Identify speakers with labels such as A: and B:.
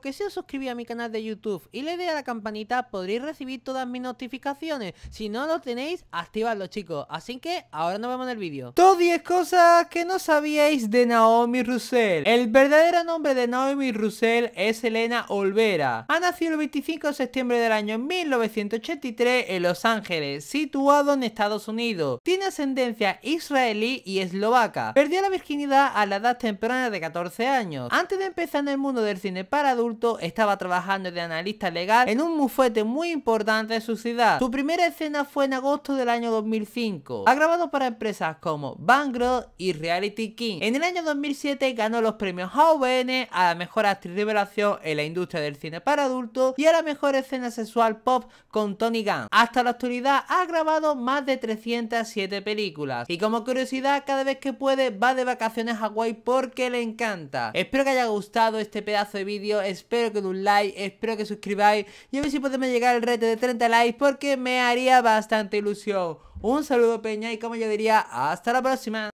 A: que si os suscribís a mi canal de YouTube y le deis a la campanita podréis recibir todas mis notificaciones. Si no lo tenéis, activadlo chicos. Así que ahora nos vemos en el vídeo. Top 10 cosas que no sabíais de Naomi Russell. El verdadero nombre de Naomi Russell es Elena Olvera. Ha nacido el 25 de septiembre del año 1983 en Los Ángeles, situado en Estados Unidos. Tiene ascendencia israelí y eslovaca. Perdió la virginidad a la edad temprana de 14 años. Antes de empezar en el mundo del cine para adulto estaba trabajando de analista legal en un mufete muy importante de su ciudad. Su primera escena fue en agosto del año 2005. Ha grabado para empresas como Bangrod y Reality King. En el año 2007 ganó los premios AVN a la mejor actriz revelación en la industria del cine para adultos y a la mejor escena sexual pop con Tony Gunn. Hasta la actualidad ha grabado más de 307 películas y como curiosidad cada vez que puede va de vacaciones a Hawaii porque le encanta. Espero que haya gustado este pedazo de vídeo espero que de un like, espero que suscribáis y a ver si podemos llegar al reto de 30 likes porque me haría bastante ilusión. Un saludo Peña y como yo diría, hasta la próxima.